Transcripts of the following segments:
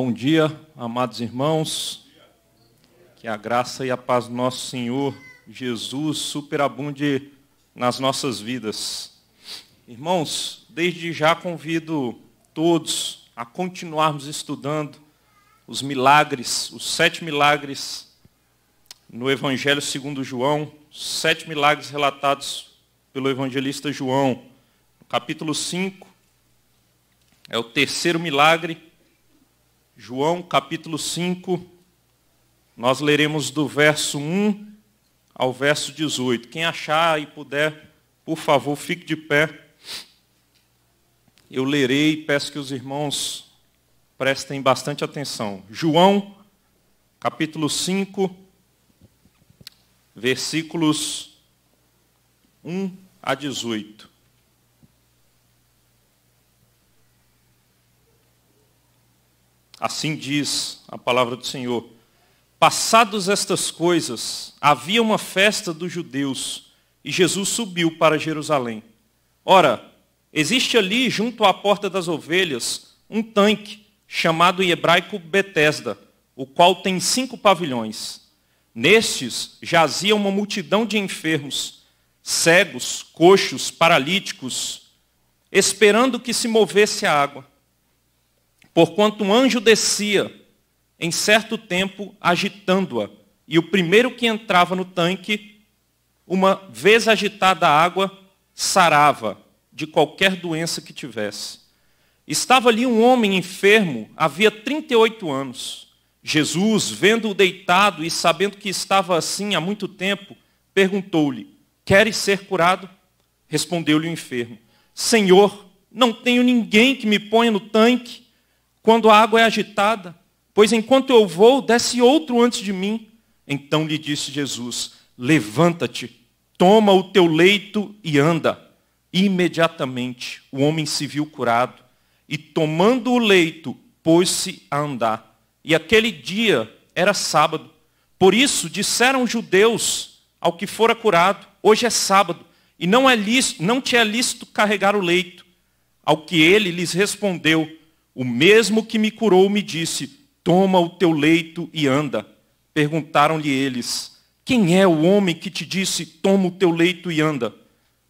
Bom dia, amados irmãos. Que a graça e a paz do nosso Senhor Jesus superabunde nas nossas vidas. Irmãos, desde já convido todos a continuarmos estudando os milagres, os sete milagres no Evangelho segundo João, sete milagres relatados pelo evangelista João. No capítulo 5, é o terceiro milagre João capítulo 5, nós leremos do verso 1 ao verso 18. Quem achar e puder, por favor, fique de pé. Eu lerei e peço que os irmãos prestem bastante atenção. João, capítulo 5, versículos 1 a 18. Assim diz a palavra do Senhor. Passados estas coisas, havia uma festa dos judeus e Jesus subiu para Jerusalém. Ora, existe ali, junto à porta das ovelhas, um tanque, chamado em hebraico Betesda, o qual tem cinco pavilhões. Nestes jazia uma multidão de enfermos, cegos, coxos, paralíticos, esperando que se movesse a água. Porquanto um anjo descia em certo tempo agitando-a, e o primeiro que entrava no tanque, uma vez agitada a água, sarava de qualquer doença que tivesse. Estava ali um homem enfermo, havia 38 anos. Jesus, vendo-o deitado e sabendo que estava assim há muito tempo, perguntou-lhe: Queres ser curado? Respondeu-lhe o enfermo: Senhor, não tenho ninguém que me ponha no tanque quando a água é agitada, pois enquanto eu vou, desce outro antes de mim. Então lhe disse Jesus: Levanta-te, toma o teu leito e anda. Imediatamente o homem se viu curado e, tomando o leito, pôs-se a andar. E aquele dia era sábado. Por isso disseram os judeus ao que fora curado: Hoje é sábado e não, é lícito, não te é lícito carregar o leito. Ao que ele lhes respondeu: o mesmo que me curou me disse: Toma o teu leito e anda. Perguntaram-lhe eles: Quem é o homem que te disse: Toma o teu leito e anda?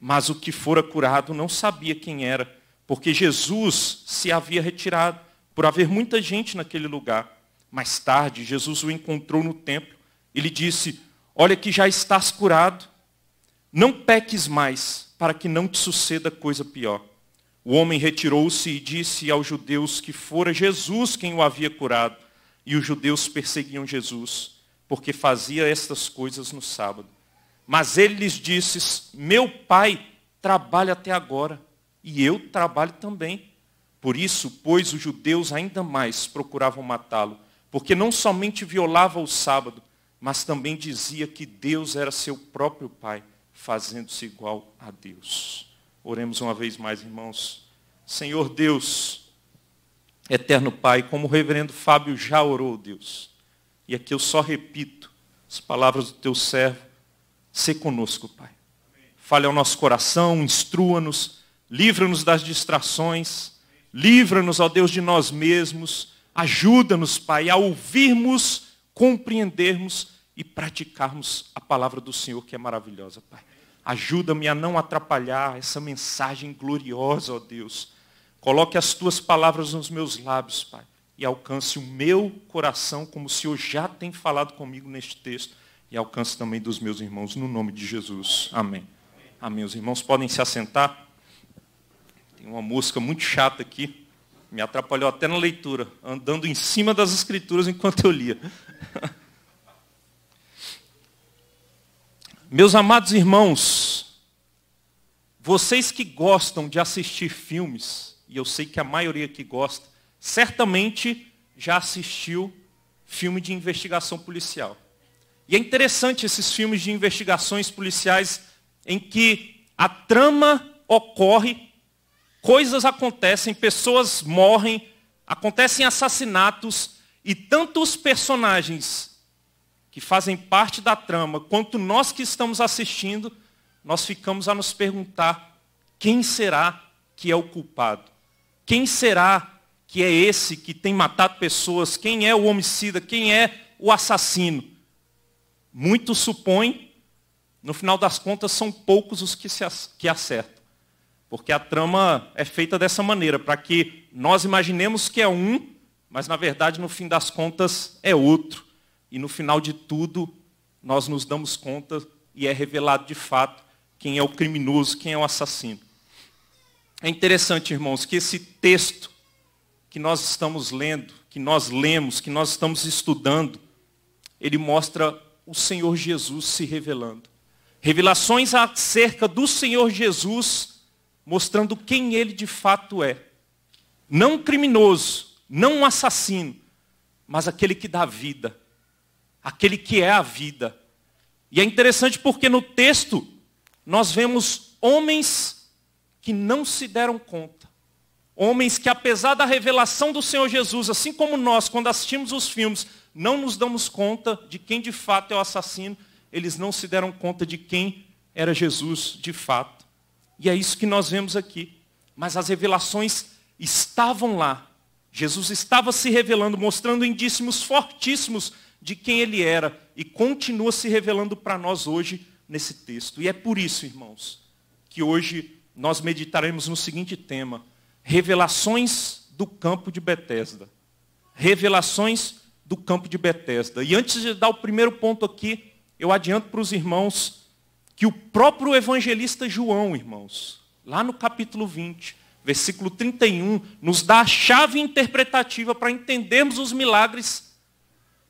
Mas o que fora curado não sabia quem era, porque Jesus se havia retirado, por haver muita gente naquele lugar. Mais tarde, Jesus o encontrou no templo e lhe disse: Olha que já estás curado, não peques mais, para que não te suceda coisa pior. O homem retirou-se e disse aos judeus que fora Jesus quem o havia curado. E os judeus perseguiam Jesus, porque fazia estas coisas no sábado. Mas ele lhes disse: Meu pai trabalha até agora, e eu trabalho também. Por isso, pois, os judeus ainda mais procuravam matá-lo, porque não somente violava o sábado, mas também dizia que Deus era seu próprio pai, fazendo-se igual a Deus. Oremos uma vez mais, irmãos. Senhor Deus, eterno Pai, como o reverendo Fábio já orou, Deus, e aqui eu só repito as palavras do teu servo, se conosco, Pai. Fale ao nosso coração, instrua-nos, livra-nos das distrações, livra-nos, ó Deus, de nós mesmos, ajuda-nos, Pai, a ouvirmos, compreendermos e praticarmos a palavra do Senhor, que é maravilhosa, Pai. Ajuda-me a não atrapalhar essa mensagem gloriosa, ó Deus. Coloque as tuas palavras nos meus lábios, Pai, e alcance o meu coração, como o Senhor já tem falado comigo neste texto, e alcance também dos meus irmãos, no nome de Jesus. Amém. Amém. Os irmãos podem se assentar. Tem uma mosca muito chata aqui, me atrapalhou até na leitura, andando em cima das escrituras enquanto eu lia. Meus amados irmãos, vocês que gostam de assistir filmes, e eu sei que a maioria que gosta, certamente já assistiu filme de investigação policial. E é interessante esses filmes de investigações policiais em que a trama ocorre, coisas acontecem, pessoas morrem, acontecem assassinatos e tanto os personagens que fazem parte da trama, quanto nós que estamos assistindo, nós ficamos a nos perguntar quem será que é o culpado? Quem será que é esse que tem matado pessoas? Quem é o homicida? Quem é o assassino? Muitos supõem, no final das contas, são poucos os que, se, que acertam. Porque a trama é feita dessa maneira, para que nós imaginemos que é um, mas na verdade, no fim das contas, é outro. E no final de tudo, nós nos damos conta e é revelado de fato quem é o criminoso, quem é o assassino. É interessante, irmãos, que esse texto que nós estamos lendo, que nós lemos, que nós estamos estudando, ele mostra o Senhor Jesus se revelando. Revelações acerca do Senhor Jesus, mostrando quem ele de fato é. Não um criminoso, não um assassino, mas aquele que dá vida, aquele que é a vida. E é interessante porque no texto nós vemos homens que não se deram conta. Homens que, apesar da revelação do Senhor Jesus, assim como nós, quando assistimos os filmes, não nos damos conta de quem de fato é o assassino, eles não se deram conta de quem era Jesus de fato. E é isso que nós vemos aqui. Mas as revelações estavam lá. Jesus estava se revelando, mostrando indícios fortíssimos de quem ele era e continua se revelando para nós hoje nesse texto. E é por isso, irmãos, que hoje nós meditaremos no seguinte tema: revelações do campo de Betesda. Revelações do campo de Betesda. E antes de dar o primeiro ponto aqui, eu adianto para os irmãos que o próprio evangelista João, irmãos, lá no capítulo 20, versículo 31, nos dá a chave interpretativa para entendermos os milagres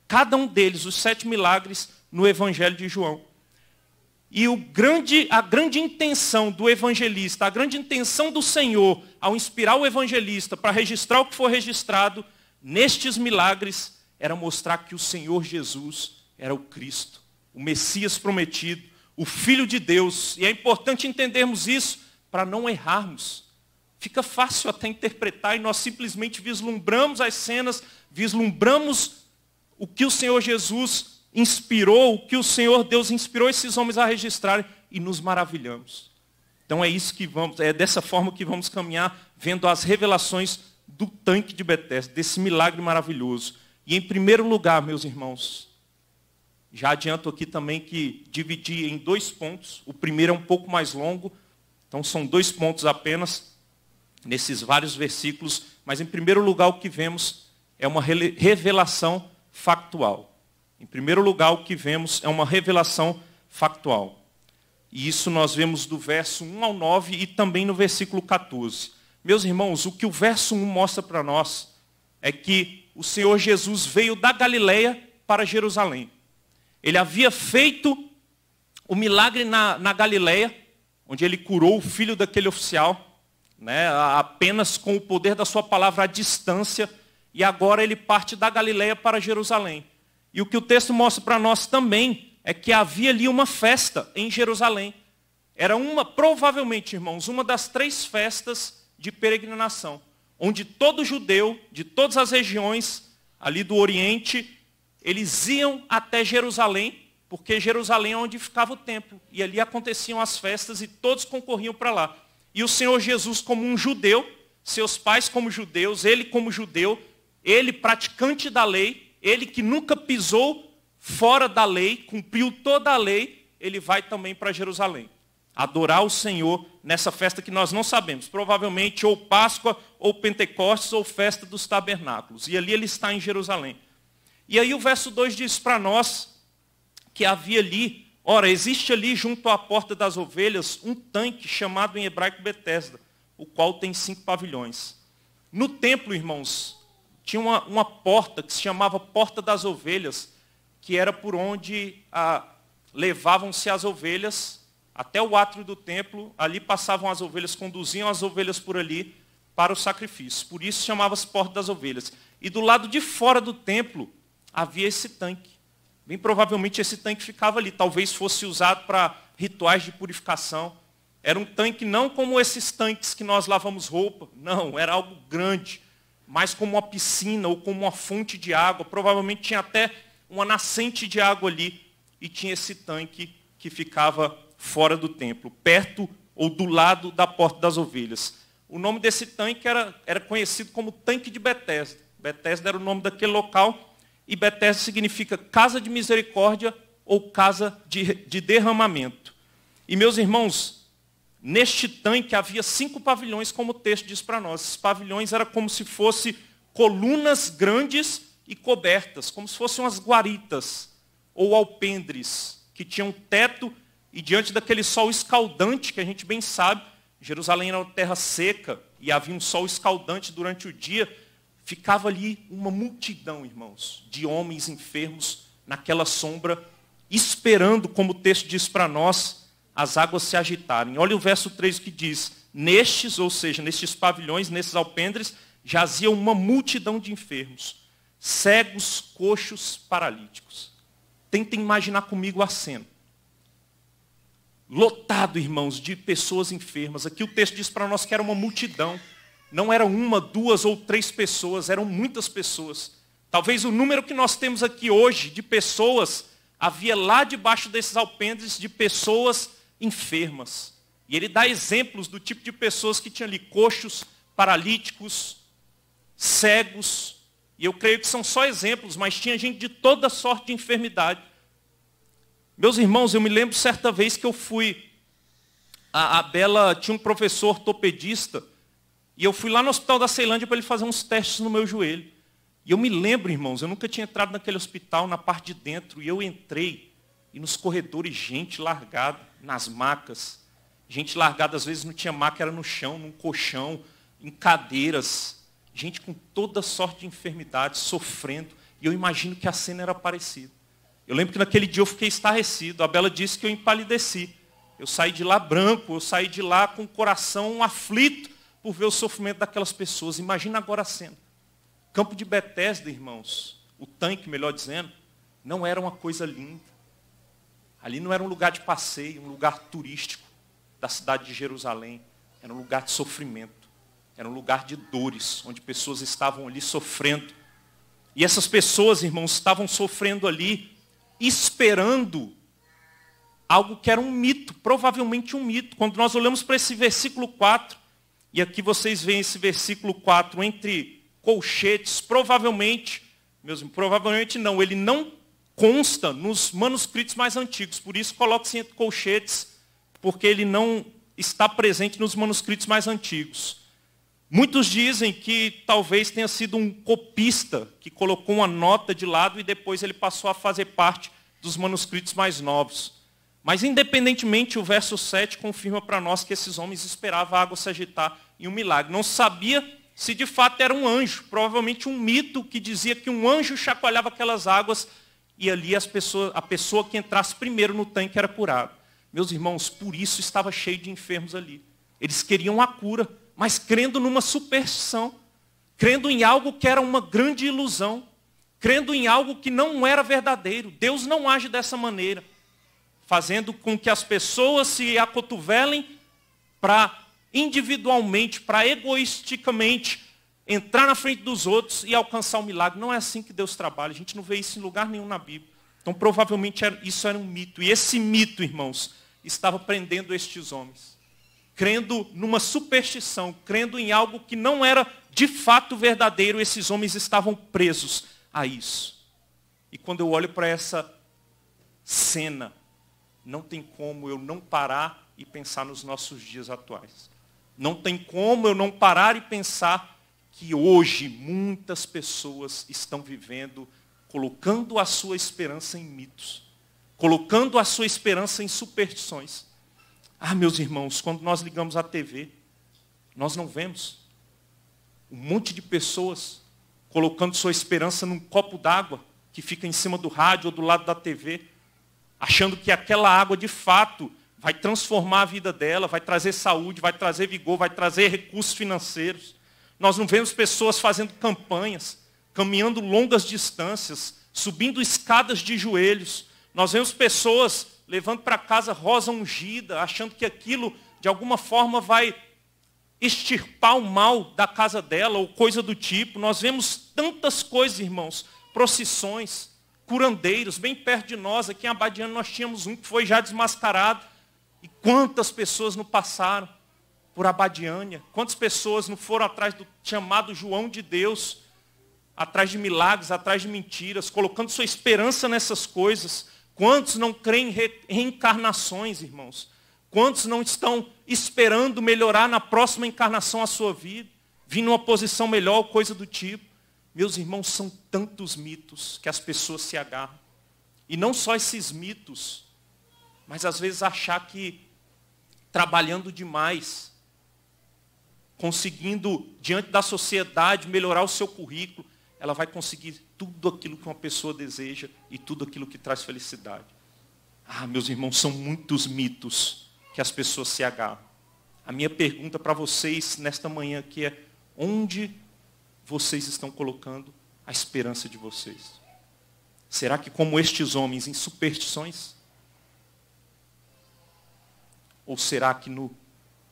cada um deles, os sete milagres, no Evangelho de João. E grande, a grande intenção do evangelista, a grande intenção do Senhor ao inspirar o evangelista para registrar o que for registrado nestes milagres era mostrar que o Senhor Jesus era o Cristo, o Messias prometido, o Filho de Deus. E é importante entendermos isso para não errarmos. Fica fácil até interpretar e nós simplesmente vislumbramos as cenas, vislumbramos o que o Senhor Jesus inspirou, o que o Senhor Deus inspirou esses homens a registrarem e nos maravilhamos. Então é isso que vamos, é dessa forma que vamos caminhar vendo as revelações do tanque de Betesda, desse milagre maravilhoso. E em primeiro lugar, meus irmãos, já adianto aqui também que dividi em dois pontos. O primeiro é um pouco mais longo, então são dois pontos apenas nesses vários versículos, mas em primeiro lugar o que vemos é uma revelação factual. Em primeiro lugar, o que vemos é uma revelação factual. E isso nós vemos do verso 1 ao 9 e também no versículo 14. Meus irmãos, o que o verso 1 mostra para nós é que o Senhor Jesus veio da Galileia para Jerusalém. Ele havia feito o milagre na, na Galileia, onde ele curou o filho daquele oficial, né, apenas com o poder da sua palavra à distância, e agora ele parte da Galiléia para Jerusalém. E o que o texto mostra para nós também é que havia ali uma festa em Jerusalém. Era uma, provavelmente, irmãos, uma das três festas de peregrinação, onde todo judeu de todas as regiões ali do Oriente, eles iam até Jerusalém, porque Jerusalém é onde ficava o templo, e ali aconteciam as festas e todos concorriam para lá. E o Senhor Jesus como um judeu, seus pais como judeus, ele como judeu, ele praticante da lei, ele que nunca pisou fora da lei, cumpriu toda a lei, ele vai também para Jerusalém. Adorar o Senhor nessa festa que nós não sabemos, provavelmente ou Páscoa, ou Pentecostes, ou festa dos tabernáculos. E ali ele está em Jerusalém. E aí o verso 2 diz para nós que havia ali, ora, existe ali junto à porta das ovelhas um tanque chamado em hebraico Betesda, o qual tem cinco pavilhões. No templo, irmãos, tinha uma, uma porta que se chamava Porta das Ovelhas, que era por onde ah, levavam-se as ovelhas até o átrio do templo, ali passavam as ovelhas, conduziam as ovelhas por ali para o sacrifício. Por isso chamava-se Porta das Ovelhas. E do lado de fora do templo havia esse tanque. Bem provavelmente esse tanque ficava ali, talvez fosse usado para rituais de purificação. Era um tanque não como esses tanques que nós lavamos roupa, não, era algo grande, mas como uma piscina ou como uma fonte de água. Provavelmente tinha até uma nascente de água ali e tinha esse tanque que ficava fora do templo, perto ou do lado da porta das ovelhas. O nome desse tanque era, era conhecido como tanque de Betesda. Betesda era o nome daquele local e Betesda significa casa de misericórdia ou casa de, de derramamento. E meus irmãos, Neste tanque havia cinco pavilhões, como o texto diz para nós. Esses pavilhões eram como se fossem colunas grandes e cobertas, como se fossem umas guaritas ou alpendres, que tinham teto e diante daquele sol escaldante, que a gente bem sabe, Jerusalém era uma terra seca e havia um sol escaldante durante o dia, ficava ali uma multidão, irmãos, de homens enfermos naquela sombra, esperando, como o texto diz para nós, as águas se agitarem. Olha o verso 3 que diz: Nestes, ou seja, nestes pavilhões, nesses alpendres, jazia uma multidão de enfermos, cegos, coxos, paralíticos. Tentem imaginar comigo a cena. Lotado, irmãos, de pessoas enfermas. Aqui o texto diz para nós que era uma multidão. Não era uma, duas ou três pessoas, eram muitas pessoas. Talvez o número que nós temos aqui hoje de pessoas, havia lá debaixo desses alpendres de pessoas enfermas. E ele dá exemplos do tipo de pessoas que tinham ali coxos, paralíticos, cegos. E eu creio que são só exemplos, mas tinha gente de toda sorte de enfermidade. Meus irmãos, eu me lembro certa vez que eu fui. A, a Bela tinha um professor ortopedista. E eu fui lá no hospital da Ceilândia para ele fazer uns testes no meu joelho. E eu me lembro, irmãos, eu nunca tinha entrado naquele hospital, na parte de dentro, e eu entrei, e nos corredores, gente largada nas macas. Gente largada, às vezes, não tinha maca, era no chão, num colchão, em cadeiras. Gente com toda sorte de enfermidade, sofrendo. E eu imagino que a cena era parecida. Eu lembro que naquele dia eu fiquei estarrecido. A Bela disse que eu empalideci. Eu saí de lá branco, eu saí de lá com o coração aflito por ver o sofrimento daquelas pessoas. Imagina agora a cena. Campo de Betesda, irmãos, o tanque, melhor dizendo, não era uma coisa linda. Ali não era um lugar de passeio, um lugar turístico da cidade de Jerusalém. Era um lugar de sofrimento. Era um lugar de dores, onde pessoas estavam ali sofrendo. E essas pessoas, irmãos, estavam sofrendo ali, esperando algo que era um mito, provavelmente um mito. Quando nós olhamos para esse versículo 4, e aqui vocês veem esse versículo 4 entre colchetes, provavelmente, mesmo provavelmente não, ele não consta nos manuscritos mais antigos. Por isso, coloque-se entre colchetes, porque ele não está presente nos manuscritos mais antigos. Muitos dizem que talvez tenha sido um copista que colocou uma nota de lado e depois ele passou a fazer parte dos manuscritos mais novos. Mas, independentemente, o verso 7 confirma para nós que esses homens esperavam a água se agitar em um milagre. Não sabia se de fato era um anjo, provavelmente um mito que dizia que um anjo chacoalhava aquelas águas e ali pessoas, a pessoa que entrasse primeiro no tanque era curada. Meus irmãos, por isso estava cheio de enfermos ali. Eles queriam a cura, mas crendo numa superstição, crendo em algo que era uma grande ilusão, crendo em algo que não era verdadeiro. Deus não age dessa maneira, fazendo com que as pessoas se acotovelem para individualmente, para egoisticamente entrar na frente dos outros e alcançar o milagre. Não é assim que Deus trabalha. A gente não vê isso em lugar nenhum na Bíblia. Então, provavelmente, isso era um mito. E esse mito, irmãos, estava prendendo estes homens. Crendo numa superstição, crendo em algo que não era de fato verdadeiro, esses homens estavam presos a isso. E quando eu olho para essa cena, não tem como eu não parar e pensar nos nossos dias atuais. Não tem como eu não parar e pensar que hoje muitas pessoas estão vivendo colocando a sua esperança em mitos, colocando a sua esperança em superstições. Ah, meus irmãos, quando nós ligamos a TV, nós não vemos um monte de pessoas colocando sua esperança num copo d'água que fica em cima do rádio ou do lado da TV, achando que aquela água de fato vai transformar a vida dela, vai trazer saúde, vai trazer vigor, vai trazer recursos financeiros. Nós não vemos pessoas fazendo campanhas, caminhando longas distâncias, subindo escadas de joelhos. Nós vemos pessoas levando para casa rosa ungida, achando que aquilo de alguma forma vai extirpar o mal da casa dela ou coisa do tipo. Nós vemos tantas coisas, irmãos, procissões, curandeiros, bem perto de nós, aqui em Abadiano nós tínhamos um que foi já desmascarado. E quantas pessoas não passaram por Abadiânia. Quantas pessoas não foram atrás do chamado João de Deus, atrás de milagres, atrás de mentiras, colocando sua esperança nessas coisas? Quantos não creem em reencarnações, irmãos? Quantos não estão esperando melhorar na próxima encarnação a sua vida, vir numa posição melhor, coisa do tipo? Meus irmãos, são tantos mitos que as pessoas se agarram. E não só esses mitos, mas às vezes achar que trabalhando demais conseguindo, diante da sociedade, melhorar o seu currículo, ela vai conseguir tudo aquilo que uma pessoa deseja e tudo aquilo que traz felicidade. Ah, meus irmãos, são muitos mitos que as pessoas se agarram. A minha pergunta para vocês nesta manhã aqui é: onde vocês estão colocando a esperança de vocês? Será que, como estes homens, em superstições? Ou será que no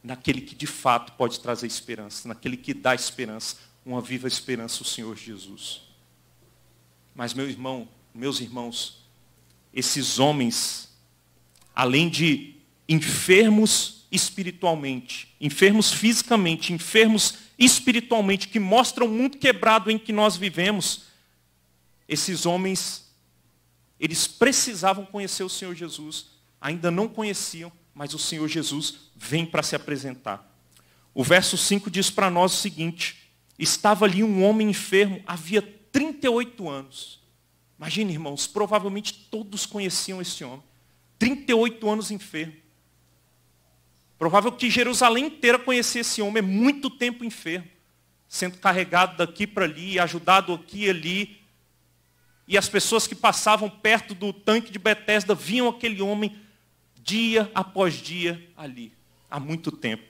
naquele que de fato pode trazer esperança, naquele que dá esperança, uma viva esperança, o Senhor Jesus. Mas meu irmão, meus irmãos, esses homens, além de enfermos espiritualmente, enfermos fisicamente, enfermos espiritualmente, que mostram o mundo quebrado em que nós vivemos, esses homens, eles precisavam conhecer o Senhor Jesus, ainda não conheciam, mas o Senhor Jesus vem para se apresentar. O verso 5 diz para nós o seguinte: estava ali um homem enfermo, havia 38 anos. Imagine, irmãos, provavelmente todos conheciam esse homem. 38 anos enfermo. Provável que Jerusalém inteira conhecia esse homem, é muito tempo enfermo, sendo carregado daqui para ali, ajudado aqui e ali. E as pessoas que passavam perto do tanque de Betesda viam aquele homem dia após dia ali, há muito tempo.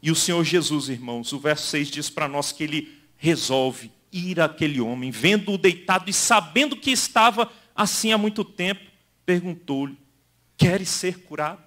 E o Senhor Jesus, irmãos, o verso 6 diz para nós que ele resolve ir àquele homem, vendo-o deitado e sabendo que estava assim há muito tempo, perguntou-lhe: Queres ser curado?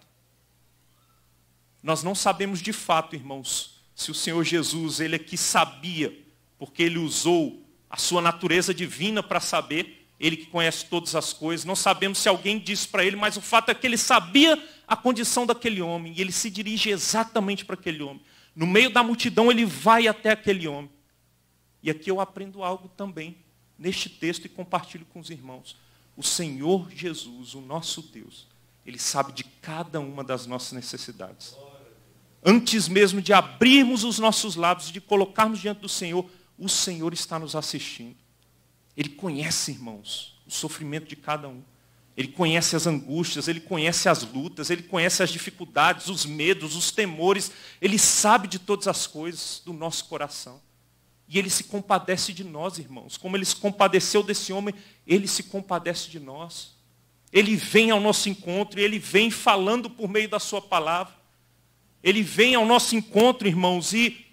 Nós não sabemos de fato, irmãos, se o Senhor Jesus, ele aqui é sabia, porque ele usou a sua natureza divina para saber ele que conhece todas as coisas. Não sabemos se alguém disse para ele, mas o fato é que ele sabia a condição daquele homem. E ele se dirige exatamente para aquele homem. No meio da multidão, ele vai até aquele homem. E aqui eu aprendo algo também neste texto e compartilho com os irmãos. O Senhor Jesus, o nosso Deus, ele sabe de cada uma das nossas necessidades. Antes mesmo de abrirmos os nossos lábios, de colocarmos diante do Senhor, o Senhor está nos assistindo. Ele conhece, irmãos, o sofrimento de cada um. Ele conhece as angústias, ele conhece as lutas, ele conhece as dificuldades, os medos, os temores. Ele sabe de todas as coisas do nosso coração. E ele se compadece de nós, irmãos. Como ele se compadeceu desse homem, ele se compadece de nós. Ele vem ao nosso encontro e ele vem falando por meio da sua palavra. Ele vem ao nosso encontro, irmãos, e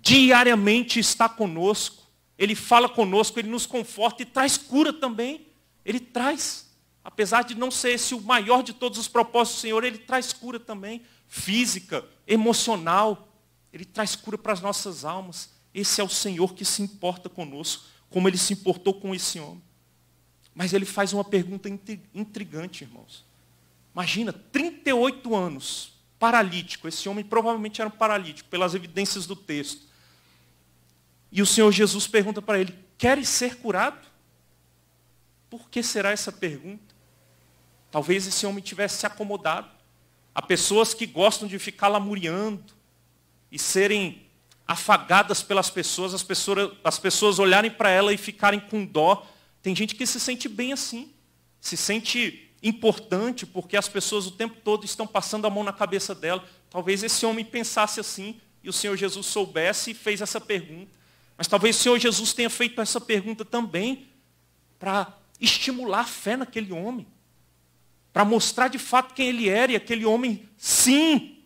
diariamente está conosco. Ele fala conosco, ele nos conforta e traz cura também. Ele traz. Apesar de não ser esse o maior de todos os propósitos do Senhor, ele traz cura também, física, emocional. Ele traz cura para as nossas almas. Esse é o Senhor que se importa conosco, como ele se importou com esse homem. Mas ele faz uma pergunta intrigante, irmãos. Imagina, 38 anos, paralítico. Esse homem provavelmente era um paralítico, pelas evidências do texto. E o Senhor Jesus pergunta para ele: Queres ser curado? Por que será essa pergunta? Talvez esse homem tivesse se acomodado. Há pessoas que gostam de ficar lamuriando e serem afagadas pelas pessoas, as pessoas, as pessoas olharem para ela e ficarem com dó. Tem gente que se sente bem assim, se sente importante porque as pessoas o tempo todo estão passando a mão na cabeça dela. Talvez esse homem pensasse assim e o Senhor Jesus soubesse e fez essa pergunta. Mas talvez o Senhor Jesus tenha feito essa pergunta também para estimular a fé naquele homem. Para mostrar de fato quem ele era e aquele homem, sim,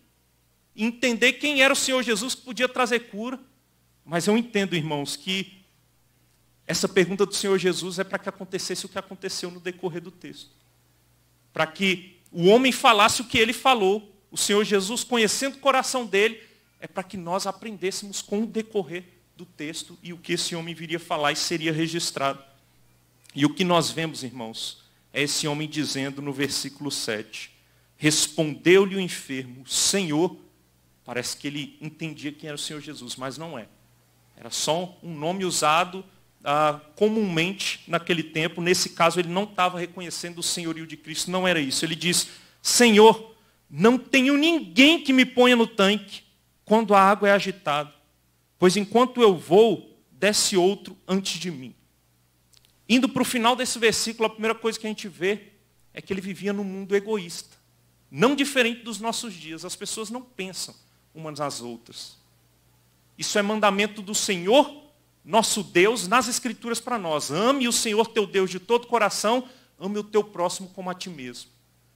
entender quem era o Senhor Jesus que podia trazer cura. Mas eu entendo, irmãos, que essa pergunta do Senhor Jesus é para que acontecesse o que aconteceu no decorrer do texto. Para que o homem falasse o que ele falou, o Senhor Jesus, conhecendo o coração dele, é para que nós aprendêssemos com o decorrer do texto e o que esse homem viria falar e seria registrado. E o que nós vemos, irmãos, é esse homem dizendo no versículo 7: Respondeu-lhe o enfermo, Senhor. Parece que ele entendia quem era o Senhor Jesus, mas não é. Era só um nome usado ah, comumente naquele tempo. Nesse caso, ele não estava reconhecendo o senhorio de Cristo, não era isso. Ele diz: Senhor, não tenho ninguém que me ponha no tanque quando a água é agitada. Pois enquanto eu vou, desce outro antes de mim. Indo para o final desse versículo, a primeira coisa que a gente vê é que ele vivia num mundo egoísta. Não diferente dos nossos dias. As pessoas não pensam umas nas outras. Isso é mandamento do Senhor, nosso Deus, nas Escrituras para nós. Ame o Senhor teu Deus de todo coração, ame o teu próximo como a ti mesmo.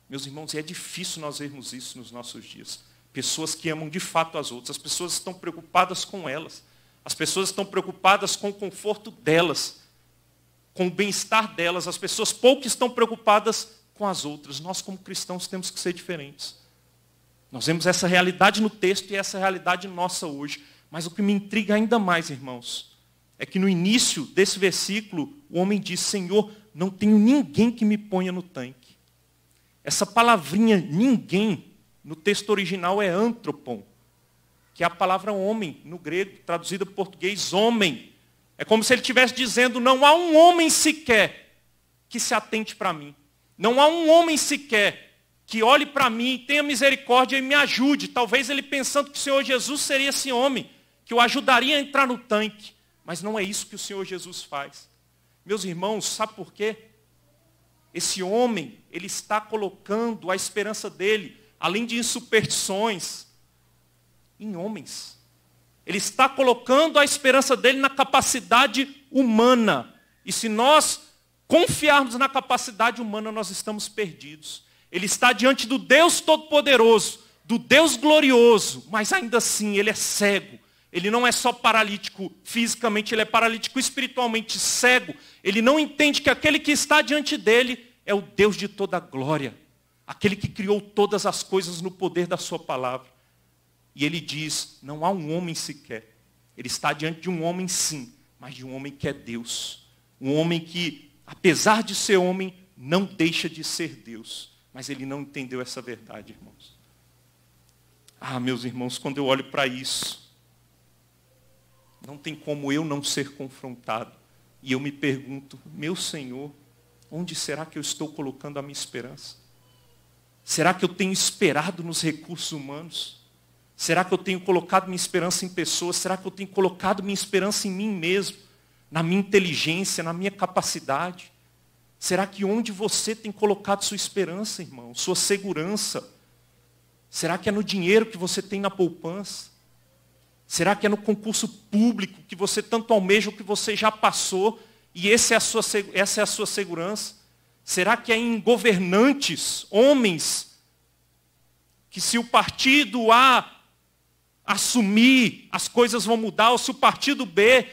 Meus irmãos, e é difícil nós vermos isso nos nossos dias pessoas que amam de fato as outras, as pessoas estão preocupadas com elas, as pessoas estão preocupadas com o conforto delas, com o bem-estar delas, as pessoas pouco estão preocupadas com as outras. Nós, como cristãos, temos que ser diferentes. Nós vemos essa realidade no texto e essa realidade nossa hoje. Mas o que me intriga ainda mais, irmãos, é que no início desse versículo, o homem diz: Senhor, não tenho ninguém que me ponha no tanque. Essa palavrinha ninguém no texto original é antropon, que é a palavra homem, no grego, traduzida para o português, homem. É como se ele estivesse dizendo: não há um homem sequer que se atente para mim. Não há um homem sequer que olhe para mim, tenha misericórdia e me ajude. Talvez ele pensando que o Senhor Jesus seria esse homem, que o ajudaria a entrar no tanque. Mas não é isso que o Senhor Jesus faz. Meus irmãos, sabe por quê? Esse homem, ele está colocando a esperança dele além de em superstições, em homens. Ele está colocando a esperança dele na capacidade humana. E se nós confiarmos na capacidade humana, nós estamos perdidos. Ele está diante do Deus Todo-Poderoso, do Deus Glorioso, mas ainda assim ele é cego. Ele não é só paralítico fisicamente, ele é paralítico espiritualmente, cego. Ele não entende que aquele que está diante dele é o Deus de toda a glória aquele que criou todas as coisas no poder da sua palavra. E ele diz: não há um homem sequer. Ele está diante de um homem, sim, mas de um homem que é Deus. Um homem que, apesar de ser homem, não deixa de ser Deus. Mas ele não entendeu essa verdade, irmãos. Ah, meus irmãos, quando eu olho para isso, não tem como eu não ser confrontado. E eu me pergunto: meu Senhor, onde será que eu estou colocando a minha esperança? Será que eu tenho esperado nos recursos humanos? Será que eu tenho colocado minha esperança em pessoas? Será que eu tenho colocado minha esperança em mim mesmo? Na minha inteligência, na minha capacidade? Será que onde você tem colocado sua esperança, irmão? Sua segurança? Será que é no dinheiro que você tem na poupança? Será que é no concurso público que você tanto almeja, o que você já passou, e é sua, essa é a sua segurança? Será que é em governantes, homens, que se o partido A assumir, as coisas vão mudar, ou se o partido B,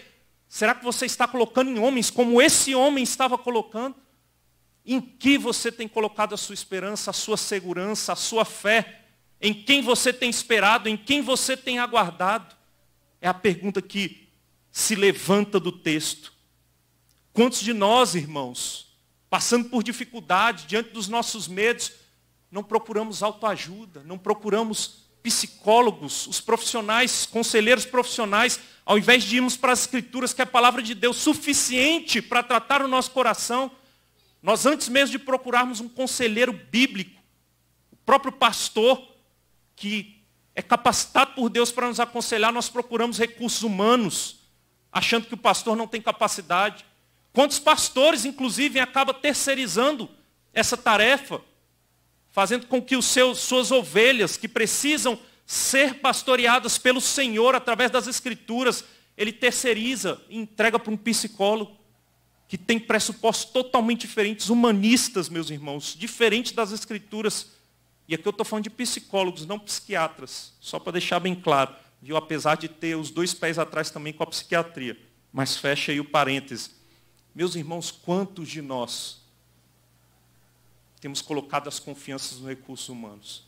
será que você está colocando em homens como esse homem estava colocando? Em que você tem colocado a sua esperança, a sua segurança, a sua fé? Em quem você tem esperado, em quem você tem aguardado? É a pergunta que se levanta do texto. Quantos de nós, irmãos, passando por dificuldade, diante dos nossos medos, não procuramos autoajuda, não procuramos psicólogos, os profissionais, conselheiros profissionais, ao invés de irmos para as escrituras, que é a palavra de Deus suficiente para tratar o nosso coração, nós antes mesmo de procurarmos um conselheiro bíblico, o próprio pastor, que é capacitado por Deus para nos aconselhar, nós procuramos recursos humanos, achando que o pastor não tem capacidade. Quantos pastores, inclusive, acabam terceirizando essa tarefa, fazendo com que os seus, suas ovelhas, que precisam ser pastoreadas pelo Senhor através das Escrituras, ele terceiriza e entrega para um psicólogo que tem pressupostos totalmente diferentes, humanistas, meus irmãos, diferentes das Escrituras. E aqui eu estou falando de psicólogos, não psiquiatras, só para deixar bem claro, viu? apesar de ter os dois pés atrás também com a psiquiatria. Mas fecha aí o parêntese meus irmãos, quantos de nós temos colocado as confianças nos recursos humanos?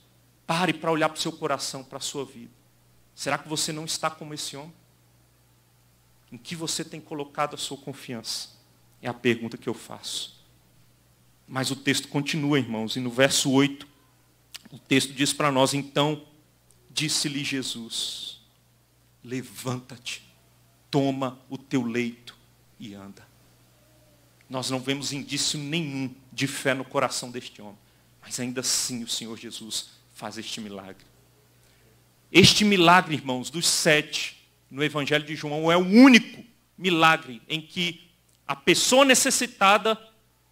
Pare para olhar para o seu coração, para a sua vida. Será que você não está como esse homem? Em que você tem colocado a sua confiança? É a pergunta que eu faço. Mas o texto continua, irmãos, e no verso 8, o texto diz para nós: Então disse-lhe Jesus: Levanta-te, toma o teu leito e anda. Nós não vemos indício nenhum de fé no coração deste homem. Mas ainda assim o Senhor Jesus faz este milagre. Este milagre, irmãos, dos sete, no Evangelho de João, é o único milagre em que a pessoa necessitada,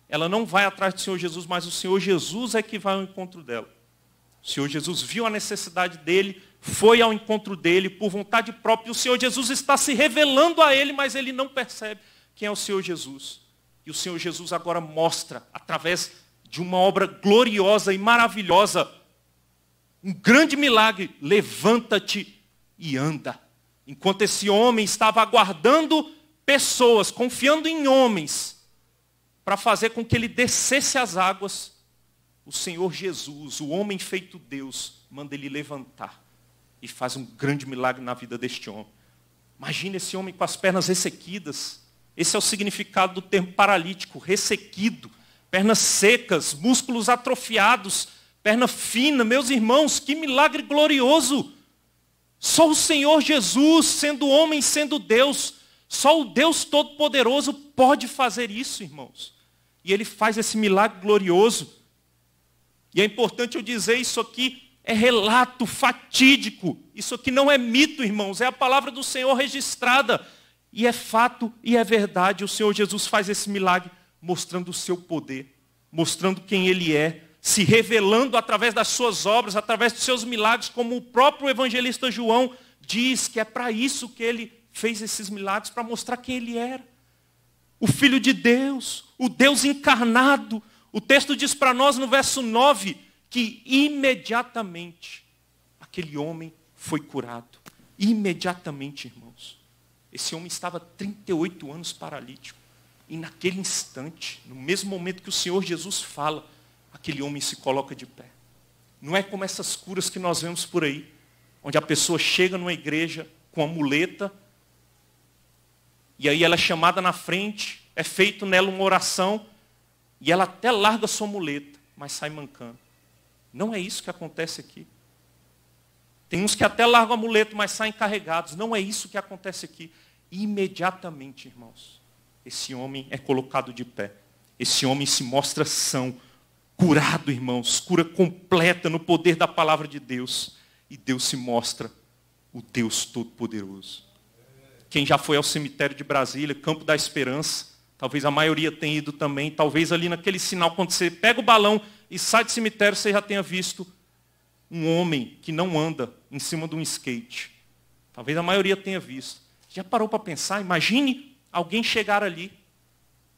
ela não vai atrás do Senhor Jesus, mas o Senhor Jesus é que vai ao encontro dela. O Senhor Jesus viu a necessidade dele, foi ao encontro dele por vontade própria. O Senhor Jesus está se revelando a ele, mas ele não percebe quem é o Senhor Jesus. E o Senhor Jesus agora mostra, através de uma obra gloriosa e maravilhosa, um grande milagre: levanta-te e anda. Enquanto esse homem estava aguardando pessoas, confiando em homens, para fazer com que ele descesse as águas, o Senhor Jesus, o homem feito Deus, manda ele levantar e faz um grande milagre na vida deste homem. Imagina esse homem com as pernas ressequidas, esse é o significado do termo paralítico, ressequido, pernas secas, músculos atrofiados, perna fina. Meus irmãos, que milagre glorioso! Só o Senhor Jesus, sendo homem, sendo Deus, só o Deus Todo-Poderoso pode fazer isso, irmãos. E ele faz esse milagre glorioso. E é importante eu dizer isso aqui é relato fatídico. Isso aqui não é mito, irmãos, é a palavra do Senhor registrada. E é fato e é verdade, o Senhor Jesus faz esse milagre mostrando o seu poder, mostrando quem ele é, se revelando através das suas obras, através dos seus milagres, como o próprio evangelista João diz que é para isso que ele fez esses milagres para mostrar quem ele era. O filho de Deus, o Deus encarnado. O texto diz para nós no verso 9 que imediatamente aquele homem foi curado. Imediatamente, irmãos. Esse homem estava 38 anos paralítico. E naquele instante, no mesmo momento que o Senhor Jesus fala, aquele homem se coloca de pé. Não é como essas curas que nós vemos por aí, onde a pessoa chega numa igreja com a muleta, e aí ela é chamada na frente, é feito nela uma oração, e ela até larga sua muleta, mas sai mancando. Não é isso que acontece aqui. Tem uns que até largam a muleta, mas saem carregados. Não é isso que acontece aqui. Imediatamente, irmãos, esse homem é colocado de pé. Esse homem se mostra são, curado, irmãos, cura completa no poder da palavra de Deus. E Deus se mostra o Deus Todo-Poderoso. Quem já foi ao cemitério de Brasília, Campo da Esperança, talvez a maioria tenha ido também, talvez ali naquele sinal, quando você pega o balão e sai do cemitério, você já tenha visto um homem que não anda em cima de um skate. Talvez a maioria tenha visto. Já parou para pensar? Imagine alguém chegar ali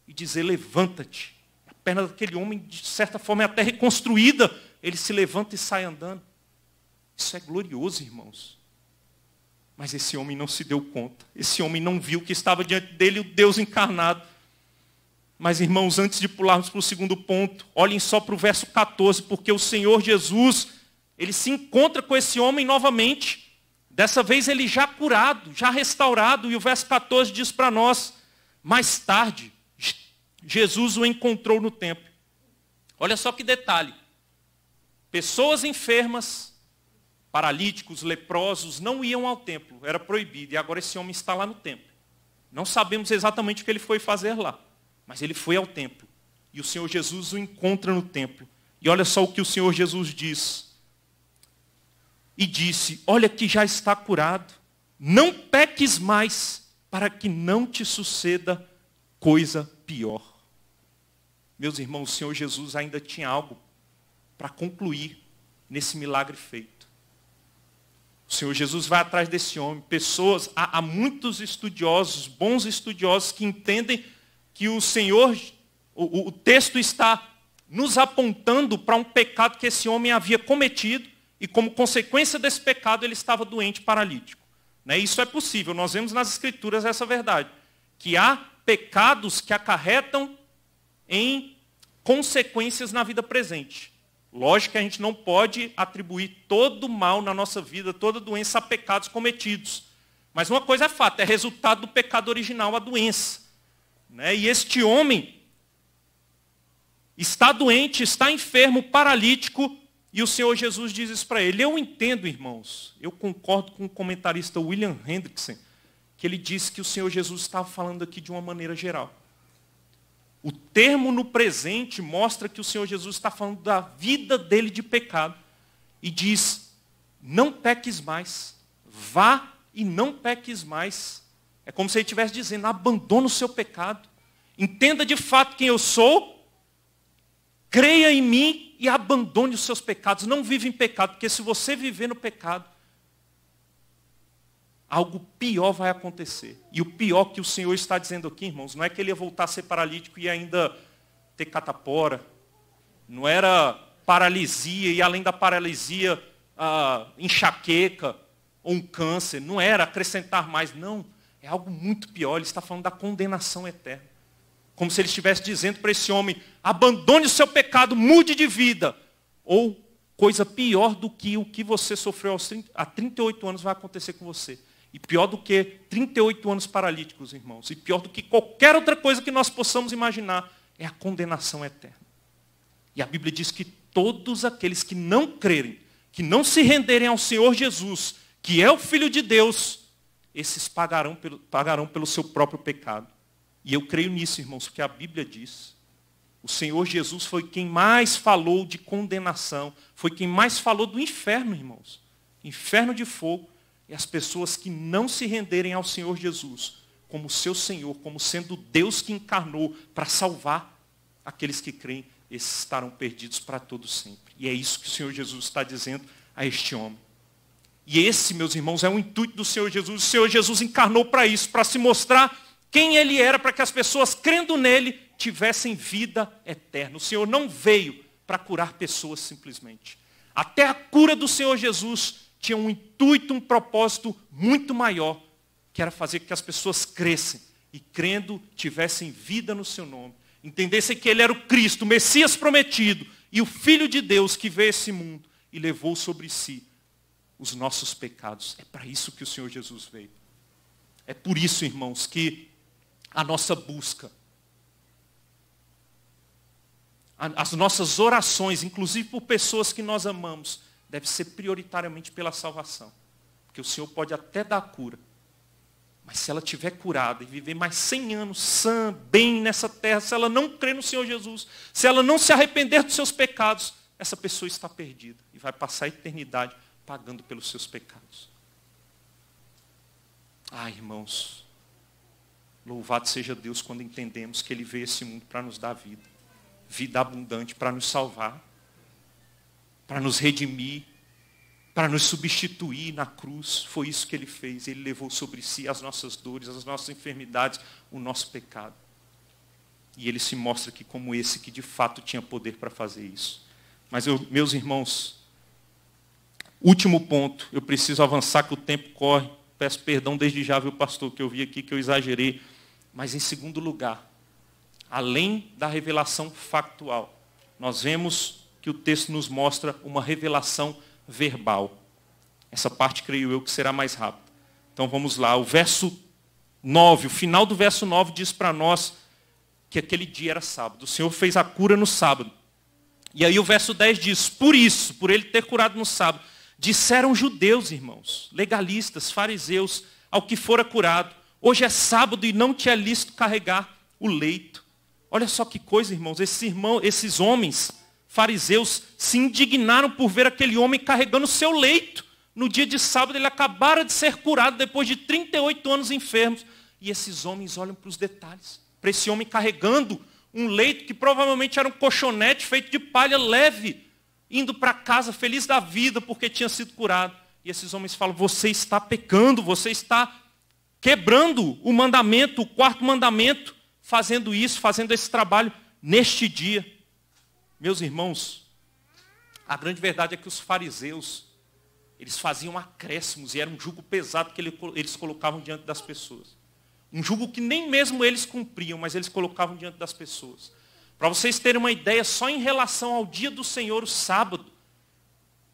e dizer: levanta-te. A perna daquele homem, de certa forma, é até reconstruída. Ele se levanta e sai andando. Isso é glorioso, irmãos. Mas esse homem não se deu conta. Esse homem não viu que estava diante dele o Deus encarnado. Mas, irmãos, antes de pularmos para o segundo ponto, olhem só para o verso 14, porque o Senhor Jesus, ele se encontra com esse homem novamente. Dessa vez ele já curado, já restaurado, e o verso 14 diz para nós: mais tarde, Jesus o encontrou no templo. Olha só que detalhe. Pessoas enfermas, paralíticos, leprosos, não iam ao templo, era proibido, e agora esse homem está lá no templo. Não sabemos exatamente o que ele foi fazer lá, mas ele foi ao templo. E o Senhor Jesus o encontra no templo. E olha só o que o Senhor Jesus diz e disse: Olha que já está curado, não peques mais, para que não te suceda coisa pior. Meus irmãos, o Senhor Jesus ainda tinha algo para concluir nesse milagre feito. O Senhor Jesus vai atrás desse homem. Pessoas, há, há muitos estudiosos, bons estudiosos, que entendem que o Senhor, o, o texto está nos apontando para um pecado que esse homem havia cometido e como consequência desse pecado ele estava doente paralítico. Né? Isso é possível, nós vemos nas Escrituras essa verdade, que há pecados que acarretam em consequências na vida presente. Lógico que a gente não pode atribuir todo mal na nossa vida, toda doença a pecados cometidos. Mas uma coisa é fato, é resultado do pecado original a doença. Né? E este homem está doente, está enfermo, paralítico, e o Senhor Jesus diz isso para ele. Eu entendo, irmãos, eu concordo com o comentarista William Hendrickson, que ele disse que o Senhor Jesus estava falando aqui de uma maneira geral. O termo no presente mostra que o Senhor Jesus está falando da vida dele de pecado. E diz, não peques mais, vá e não peques mais. É como se ele estivesse dizendo, abandona o seu pecado, entenda de fato quem eu sou, creia em mim e abandone os seus pecados. Não vive em pecado, porque se você viver no pecado, algo pior vai acontecer. E o pior que o Senhor está dizendo aqui, irmãos, não é que ele ia voltar a ser paralítico e ainda ter catapora. Não era paralisia e além da paralisia, enxaqueca ou um câncer. Não era acrescentar mais, não. É algo muito pior. Ele está falando da condenação eterna. Como se ele estivesse dizendo para esse homem: abandone o seu pecado, mude de vida. Ou coisa pior do que o que você sofreu aos 30, há 38 anos vai acontecer com você. E pior do que 38 anos paralíticos, irmãos. E pior do que qualquer outra coisa que nós possamos imaginar é a condenação eterna. E a Bíblia diz que todos aqueles que não crerem, que não se renderem ao Senhor Jesus, que é o Filho de Deus, esses pagarão pelo, pagarão pelo seu próprio pecado. E eu creio nisso, irmãos, porque a Bíblia diz. O Senhor Jesus foi quem mais falou de condenação, foi quem mais falou do inferno, irmãos. Inferno de fogo. E as pessoas que não se renderem ao Senhor Jesus como seu Senhor, como sendo Deus que encarnou para salvar aqueles que creem, esses estarão perdidos para todo sempre. E é isso que o Senhor Jesus está dizendo a este homem. E esse, meus irmãos, é o intuito do Senhor Jesus. O Senhor Jesus encarnou para isso, para se mostrar quem ele era para que as pessoas crendo nele tivessem vida eterna. O Senhor não veio para curar pessoas simplesmente. Até a cura do Senhor Jesus tinha um intuito, um propósito muito maior, que era fazer com que as pessoas crescem e crendo tivessem vida no seu nome, entendessem que ele era o Cristo, o Messias prometido e o Filho de Deus que veio a esse mundo e levou sobre si os nossos pecados. É para isso que o Senhor Jesus veio. É por isso, irmãos, que a nossa busca. As nossas orações, inclusive por pessoas que nós amamos, deve ser prioritariamente pela salvação. Porque o Senhor pode até dar cura. Mas se ela tiver curada e viver mais 100 anos sã, bem nessa terra, se ela não crer no Senhor Jesus, se ela não se arrepender dos seus pecados, essa pessoa está perdida e vai passar a eternidade pagando pelos seus pecados. Ah, irmãos, Louvado seja Deus quando entendemos que Ele veio a esse mundo para nos dar vida. Vida abundante para nos salvar, para nos redimir, para nos substituir na cruz. Foi isso que Ele fez. Ele levou sobre si as nossas dores, as nossas enfermidades, o nosso pecado. E Ele se mostra aqui como esse que de fato tinha poder para fazer isso. Mas, eu, meus irmãos, último ponto, eu preciso avançar que o tempo corre. Peço perdão desde já, viu, pastor, que eu vi aqui que eu exagerei. Mas, em segundo lugar, além da revelação factual, nós vemos que o texto nos mostra uma revelação verbal. Essa parte, creio eu, que será mais rápida. Então vamos lá, o verso 9, o final do verso 9 diz para nós que aquele dia era sábado. O Senhor fez a cura no sábado. E aí o verso 10 diz: Por isso, por ele ter curado no sábado, disseram judeus, irmãos, legalistas, fariseus, ao que fora curado Hoje é sábado e não te é lícito carregar o leito. Olha só que coisa, irmãos. Esses, irmão, esses homens, fariseus, se indignaram por ver aquele homem carregando o seu leito. No dia de sábado, ele acabara de ser curado depois de 38 anos enfermos. E esses homens olham para os detalhes. Para esse homem carregando um leito que provavelmente era um colchonete feito de palha leve, indo para casa feliz da vida porque tinha sido curado. E esses homens falam: Você está pecando, você está quebrando o mandamento, o quarto mandamento, fazendo isso, fazendo esse trabalho neste dia. Meus irmãos, a grande verdade é que os fariseus, eles faziam acréscimos e era um jugo pesado que eles colocavam diante das pessoas. Um jugo que nem mesmo eles cumpriam, mas eles colocavam diante das pessoas. Para vocês terem uma ideia, só em relação ao dia do Senhor, o sábado,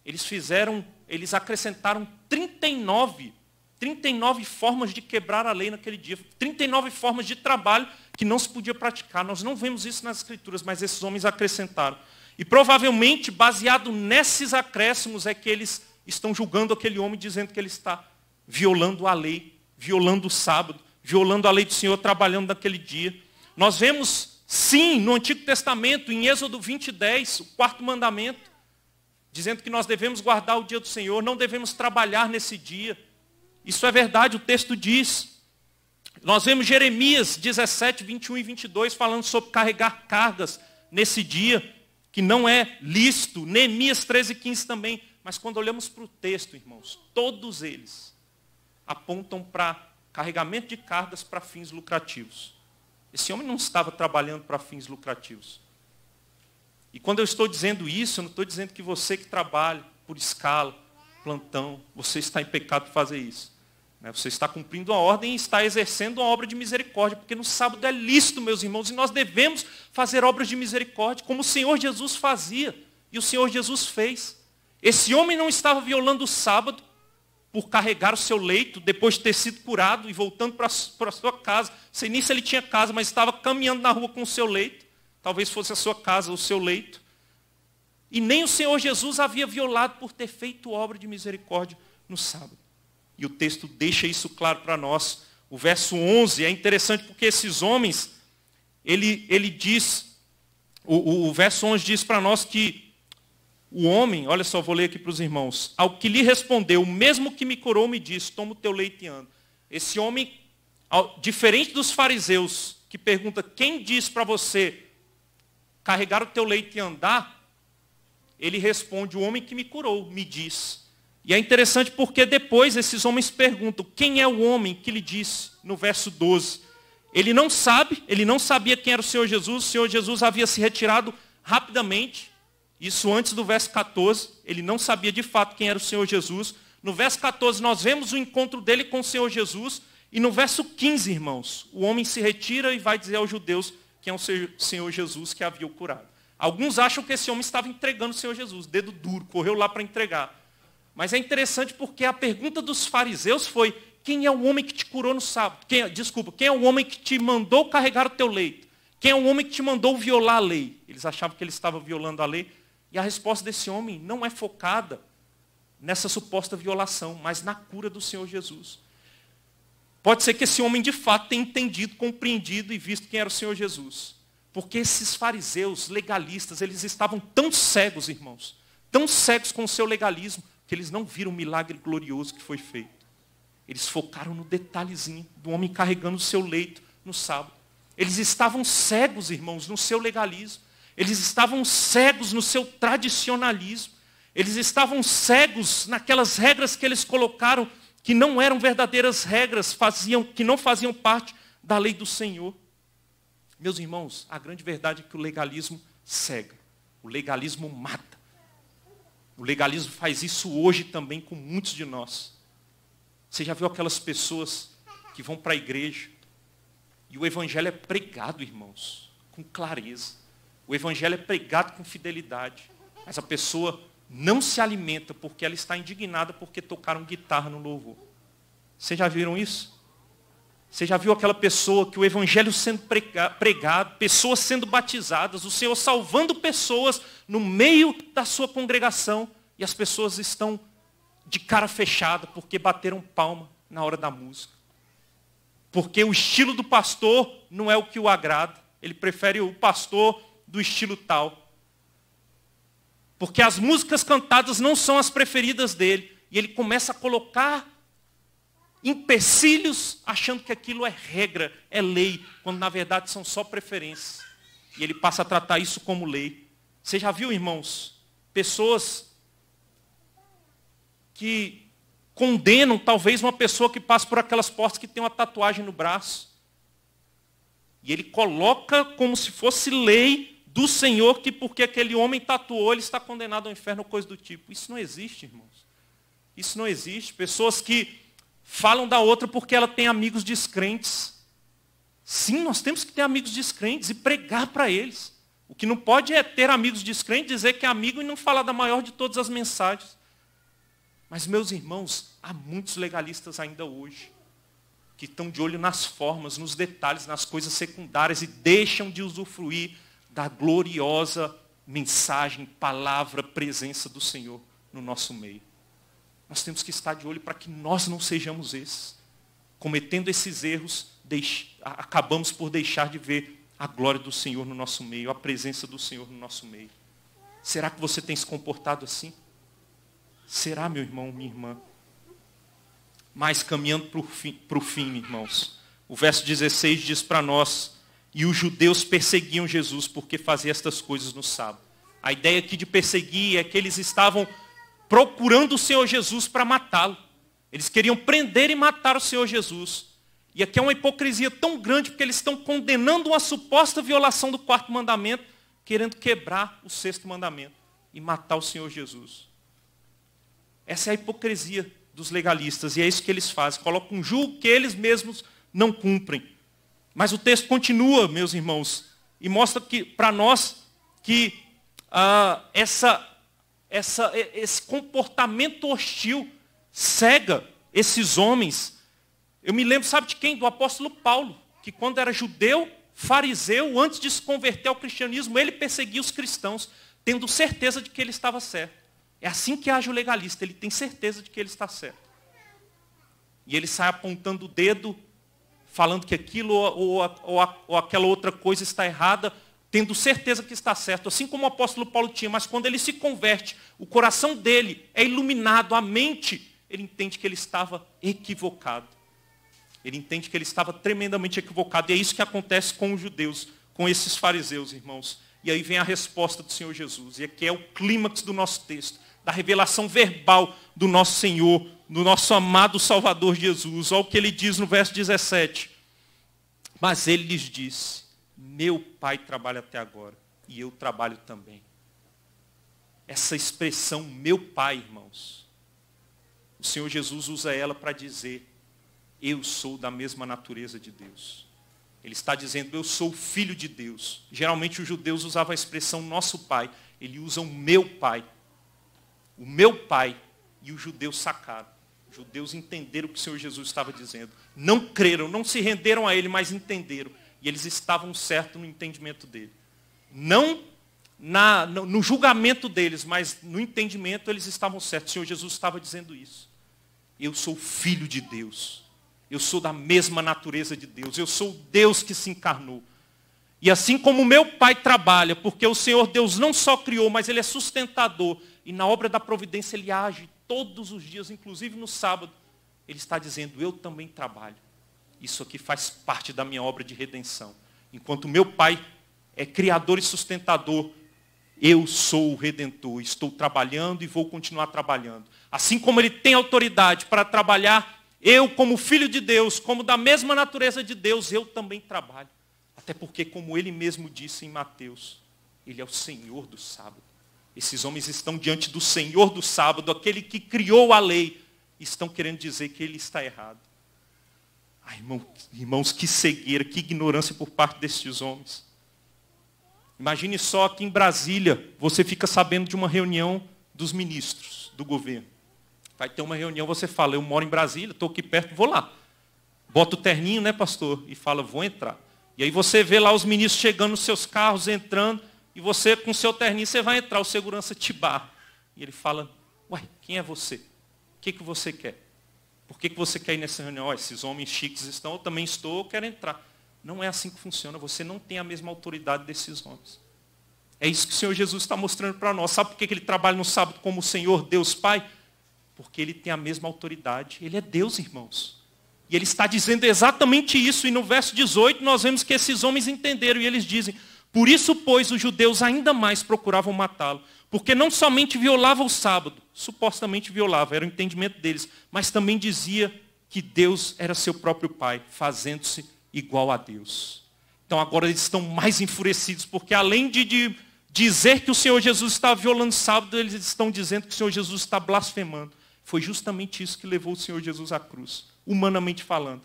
eles fizeram, eles acrescentaram 39 39 formas de quebrar a lei naquele dia, 39 formas de trabalho que não se podia praticar. Nós não vemos isso nas Escrituras, mas esses homens acrescentaram. E provavelmente, baseado nesses acréscimos, é que eles estão julgando aquele homem, dizendo que ele está violando a lei, violando o sábado, violando a lei do Senhor, trabalhando naquele dia. Nós vemos, sim, no Antigo Testamento, em Êxodo 20, 10, o quarto mandamento, dizendo que nós devemos guardar o dia do Senhor, não devemos trabalhar nesse dia isso é verdade, o texto diz. Nós vemos Jeremias 17, 21 e 22 falando sobre carregar cargas nesse dia, que não é lícito. Neemias 13, 15 também. Mas quando olhamos para o texto, irmãos, todos eles apontam para carregamento de cargas para fins lucrativos. Esse homem não estava trabalhando para fins lucrativos. E quando eu estou dizendo isso, eu não estou dizendo que você que trabalha por escala, plantão, você está em pecado por fazer isso. Né? Você está cumprindo a ordem e está exercendo uma obra de misericórdia, porque no sábado é lícito, meus irmãos, e nós devemos fazer obras de misericórdia, como o Senhor Jesus fazia e o Senhor Jesus fez. Esse homem não estava violando o sábado por carregar o seu leito depois de ter sido curado e voltando para a sua casa. Sei nem se ele tinha casa, mas estava caminhando na rua com o seu leito. Talvez fosse a sua casa, o seu leito. E nem o Senhor Jesus havia violado por ter feito obra de misericórdia no sábado. E o texto deixa isso claro para nós. O verso 11 é interessante porque esses homens, ele, ele diz, o, o, o verso 11 diz para nós que o homem, olha só, vou ler aqui para os irmãos, ao que lhe respondeu, o mesmo que me curou me disse, toma o teu leite e ando. Esse homem, ao, diferente dos fariseus, que pergunta, quem diz para você carregar o teu leite e andar? Ele responde: O homem que me curou me diz. E é interessante porque depois esses homens perguntam: Quem é o homem que lhe disse? No verso 12. Ele não sabe, ele não sabia quem era o Senhor Jesus. O Senhor Jesus havia se retirado rapidamente. Isso antes do verso 14. Ele não sabia de fato quem era o Senhor Jesus. No verso 14, nós vemos o encontro dele com o Senhor Jesus. E no verso 15, irmãos, o homem se retira e vai dizer aos judeus quem é o Senhor Jesus que havia o curado. Alguns acham que esse homem estava entregando o Senhor Jesus, dedo duro, correu lá para entregar. Mas é interessante porque a pergunta dos fariseus foi: quem é o homem que te curou no sábado? Quem, é, desculpa, quem é o homem que te mandou carregar o teu leito? Quem é o homem que te mandou violar a lei? Eles achavam que ele estava violando a lei. E a resposta desse homem não é focada nessa suposta violação, mas na cura do Senhor Jesus. Pode ser que esse homem de fato tenha entendido, compreendido e visto quem era o Senhor Jesus. Porque esses fariseus legalistas, eles estavam tão cegos, irmãos, tão cegos com o seu legalismo, que eles não viram o milagre glorioso que foi feito. Eles focaram no detalhezinho do homem carregando o seu leito no sábado. Eles estavam cegos, irmãos, no seu legalismo. Eles estavam cegos no seu tradicionalismo. Eles estavam cegos naquelas regras que eles colocaram que não eram verdadeiras regras, faziam que não faziam parte da lei do Senhor. Meus irmãos, a grande verdade é que o legalismo cega. O legalismo mata. O legalismo faz isso hoje também com muitos de nós. Você já viu aquelas pessoas que vão para a igreja e o evangelho é pregado, irmãos, com clareza. O evangelho é pregado com fidelidade. Mas a pessoa não se alimenta porque ela está indignada porque tocaram guitarra no louvor. Vocês já viram isso? Você já viu aquela pessoa que o evangelho sendo pregado, pessoas sendo batizadas, o Senhor salvando pessoas no meio da sua congregação e as pessoas estão de cara fechada porque bateram palma na hora da música. Porque o estilo do pastor não é o que o agrada. Ele prefere o pastor do estilo tal. Porque as músicas cantadas não são as preferidas dele. E ele começa a colocar empecilhos achando que aquilo é regra, é lei, quando na verdade são só preferências. E ele passa a tratar isso como lei. Você já viu, irmãos, pessoas que condenam talvez uma pessoa que passa por aquelas portas que tem uma tatuagem no braço. E ele coloca como se fosse lei do Senhor que porque aquele homem tatuou, ele está condenado ao inferno, coisa do tipo. Isso não existe, irmãos. Isso não existe. Pessoas que falam da outra porque ela tem amigos descrentes. Sim, nós temos que ter amigos descrentes e pregar para eles. O que não pode é ter amigos descrentes, dizer que é amigo e não falar da maior de todas as mensagens. Mas, meus irmãos, há muitos legalistas ainda hoje que estão de olho nas formas, nos detalhes, nas coisas secundárias e deixam de usufruir da gloriosa mensagem, palavra, presença do Senhor no nosso meio. Nós temos que estar de olho para que nós não sejamos esses. Cometendo esses erros, deix... acabamos por deixar de ver a glória do Senhor no nosso meio, a presença do Senhor no nosso meio. Será que você tem se comportado assim? Será, meu irmão, minha irmã? Mas caminhando para o fim, fim, irmãos. O verso 16 diz para nós: E os judeus perseguiam Jesus porque fazia estas coisas no sábado. A ideia aqui de perseguir é que eles estavam procurando o Senhor Jesus para matá-lo. Eles queriam prender e matar o Senhor Jesus. E aqui é uma hipocrisia tão grande porque eles estão condenando uma suposta violação do quarto mandamento, querendo quebrar o sexto mandamento e matar o Senhor Jesus. Essa é a hipocrisia dos legalistas e é isso que eles fazem, colocam um julgo que eles mesmos não cumprem. Mas o texto continua, meus irmãos, e mostra que para nós que ah, essa essa, esse comportamento hostil cega esses homens. Eu me lembro, sabe de quem? Do apóstolo Paulo, que quando era judeu, fariseu, antes de se converter ao cristianismo, ele perseguia os cristãos, tendo certeza de que ele estava certo. É assim que age o legalista, ele tem certeza de que ele está certo. E ele sai apontando o dedo, falando que aquilo ou, ou, ou, ou aquela outra coisa está errada, tendo certeza que está certo, assim como o apóstolo Paulo tinha, mas quando ele se converte, o coração dele é iluminado, a mente, ele entende que ele estava equivocado. Ele entende que ele estava tremendamente equivocado. E é isso que acontece com os judeus, com esses fariseus, irmãos. E aí vem a resposta do Senhor Jesus. E aqui é o clímax do nosso texto, da revelação verbal do nosso Senhor, do nosso amado Salvador Jesus. Olha o que ele diz no verso 17. Mas ele lhes disse, meu pai trabalha até agora e eu trabalho também. Essa expressão, meu pai, irmãos, o Senhor Jesus usa ela para dizer, eu sou da mesma natureza de Deus. Ele está dizendo, eu sou filho de Deus. Geralmente os judeus usavam a expressão nosso pai. Ele usa o meu pai. O meu pai. E os judeus sacaram. Os judeus entenderam o que o Senhor Jesus estava dizendo. Não creram, não se renderam a ele, mas entenderam. E eles estavam certos no entendimento dele. Não na, no julgamento deles, mas no entendimento eles estavam certos. O Senhor Jesus estava dizendo isso. Eu sou filho de Deus. Eu sou da mesma natureza de Deus. Eu sou o Deus que se encarnou. E assim como meu Pai trabalha, porque o Senhor Deus não só criou, mas Ele é sustentador. E na obra da providência Ele age todos os dias, inclusive no sábado. Ele está dizendo, eu também trabalho isso aqui faz parte da minha obra de redenção. Enquanto meu Pai é criador e sustentador, eu sou o redentor, estou trabalhando e vou continuar trabalhando. Assim como ele tem autoridade para trabalhar, eu, como filho de Deus, como da mesma natureza de Deus, eu também trabalho. Até porque, como ele mesmo disse em Mateus, ele é o Senhor do sábado. Esses homens estão diante do Senhor do sábado, aquele que criou a lei, estão querendo dizer que ele está errado. Ai, ah, irmão, irmãos, que cegueira, que ignorância por parte destes homens. Imagine só que em Brasília você fica sabendo de uma reunião dos ministros do governo. Vai ter uma reunião, você fala, eu moro em Brasília, estou aqui perto, vou lá. Bota o terninho, né, pastor? E fala, vou entrar. E aí você vê lá os ministros chegando nos seus carros, entrando, e você, com seu terninho, você vai entrar, o segurança te barra. E ele fala, uai, quem é você? O que, que você quer? Por que, que você quer ir nessa reunião? Oh, esses homens chiques estão, eu também estou, eu quero entrar. Não é assim que funciona. Você não tem a mesma autoridade desses homens. É isso que o Senhor Jesus está mostrando para nós. Sabe por que, que ele trabalha no sábado como o Senhor, Deus Pai? Porque ele tem a mesma autoridade. Ele é Deus, irmãos. E ele está dizendo exatamente isso. E no verso 18 nós vemos que esses homens entenderam e eles dizem: Por isso, pois, os judeus ainda mais procuravam matá-lo, porque não somente violava o sábado, supostamente violava, era o entendimento deles, mas também dizia que Deus era seu próprio pai, fazendo-se igual a Deus. Então agora eles estão mais enfurecidos, porque além de, de dizer que o Senhor Jesus está violando sábado, eles estão dizendo que o Senhor Jesus está blasfemando. Foi justamente isso que levou o Senhor Jesus à cruz, humanamente falando.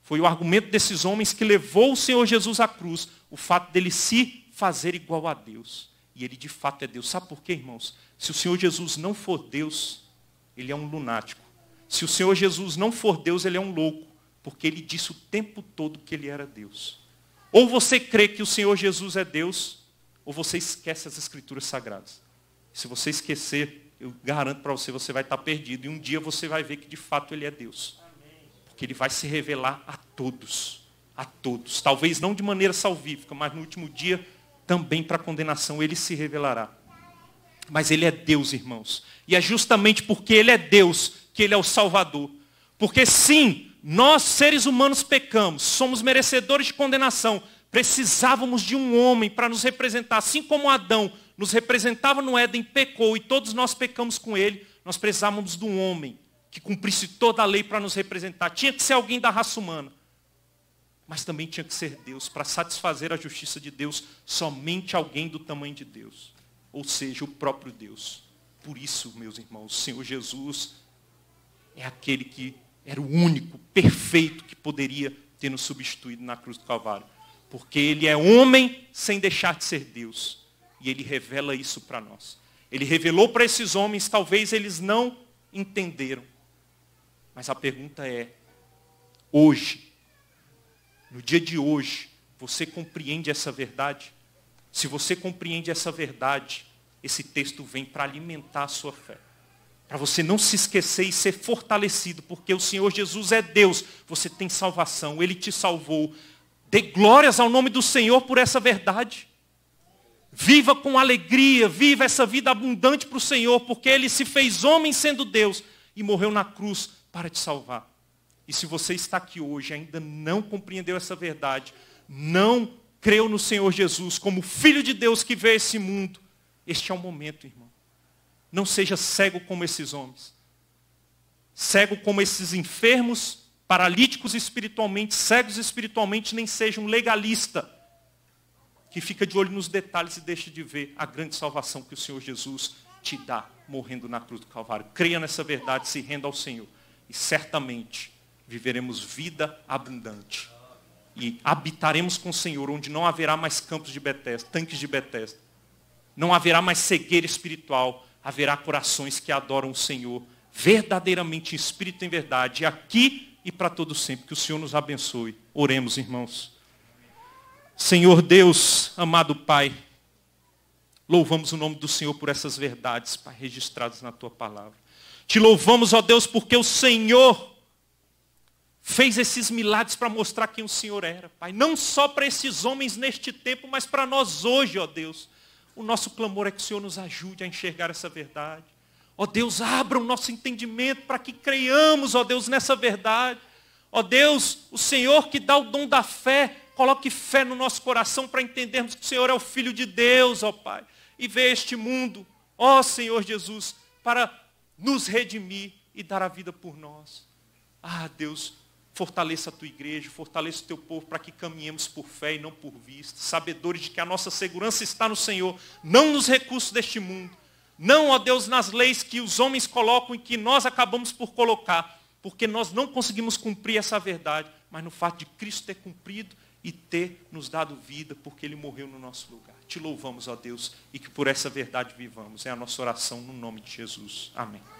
Foi o argumento desses homens que levou o Senhor Jesus à cruz, o fato dele se fazer igual a Deus. E ele de fato é Deus. Sabe por quê, irmãos? Se o Senhor Jesus não for Deus, ele é um lunático. Se o Senhor Jesus não for Deus, ele é um louco, porque ele disse o tempo todo que ele era Deus. Ou você crê que o Senhor Jesus é Deus, ou você esquece as escrituras sagradas. Se você esquecer, eu garanto para você, você vai estar perdido. E um dia você vai ver que de fato ele é Deus. Porque ele vai se revelar a todos. A todos. Talvez não de maneira salvífica, mas no último dia também para condenação ele se revelará. Mas Ele é Deus, irmãos. E é justamente porque Ele é Deus que Ele é o Salvador. Porque sim, nós seres humanos pecamos, somos merecedores de condenação. Precisávamos de um homem para nos representar, assim como Adão nos representava no Éden, pecou e todos nós pecamos com ele. Nós precisávamos de um homem que cumprisse toda a lei para nos representar. Tinha que ser alguém da raça humana. Mas também tinha que ser Deus, para satisfazer a justiça de Deus, somente alguém do tamanho de Deus ou seja, o próprio Deus. Por isso, meus irmãos, o Senhor Jesus é aquele que era o único, perfeito, que poderia ter nos substituído na cruz do Calvário. Porque ele é homem sem deixar de ser Deus. E ele revela isso para nós. Ele revelou para esses homens, talvez eles não entenderam. Mas a pergunta é: hoje, no dia de hoje, você compreende essa verdade? Se você compreende essa verdade, esse texto vem para alimentar a sua fé. Para você não se esquecer e ser fortalecido, porque o Senhor Jesus é Deus. Você tem salvação, Ele te salvou. Dê glórias ao nome do Senhor por essa verdade. Viva com alegria, viva essa vida abundante para o Senhor, porque Ele se fez homem sendo Deus e morreu na cruz para te salvar. E se você está aqui hoje e ainda não compreendeu essa verdade, não creu no Senhor Jesus como Filho de Deus que veio a esse mundo, este é o momento, irmão. Não seja cego como esses homens. Cego como esses enfermos, paralíticos espiritualmente, cegos espiritualmente, nem seja um legalista que fica de olho nos detalhes e deixa de ver a grande salvação que o Senhor Jesus te dá morrendo na cruz do Calvário. Creia nessa verdade, se renda ao Senhor. E certamente viveremos vida abundante. E habitaremos com o Senhor, onde não haverá mais campos de Betesda, tanques de Betesda não haverá mais cegueira espiritual, haverá corações que adoram o Senhor verdadeiramente em espírito e em verdade, aqui e para todo sempre. Que o Senhor nos abençoe. Oremos, irmãos. Senhor Deus, amado Pai, louvamos o nome do Senhor por essas verdades, Pai, registradas na tua palavra. Te louvamos, ó Deus, porque o Senhor fez esses milagres para mostrar quem o Senhor era, Pai. Não só para esses homens neste tempo, mas para nós hoje, ó Deus. O nosso clamor é que o Senhor nos ajude a enxergar essa verdade. Ó oh Deus, abra o nosso entendimento para que creiamos, ó oh Deus, nessa verdade. Ó oh Deus, o Senhor que dá o dom da fé, coloque fé no nosso coração para entendermos que o Senhor é o Filho de Deus, ó Pai. E vê este mundo, ó Senhor Jesus, para nos redimir e dar a vida por nós. Ah, Deus, Fortaleça a tua igreja, fortaleça o teu povo para que caminhemos por fé e não por vista, sabedores de que a nossa segurança está no Senhor, não nos recursos deste mundo, não, ó Deus, nas leis que os homens colocam e que nós acabamos por colocar, porque nós não conseguimos cumprir essa verdade, mas no fato de Cristo ter cumprido e ter nos dado vida, porque Ele morreu no nosso lugar. Te louvamos, ó Deus, e que por essa verdade vivamos. É a nossa oração no nome de Jesus. Amém.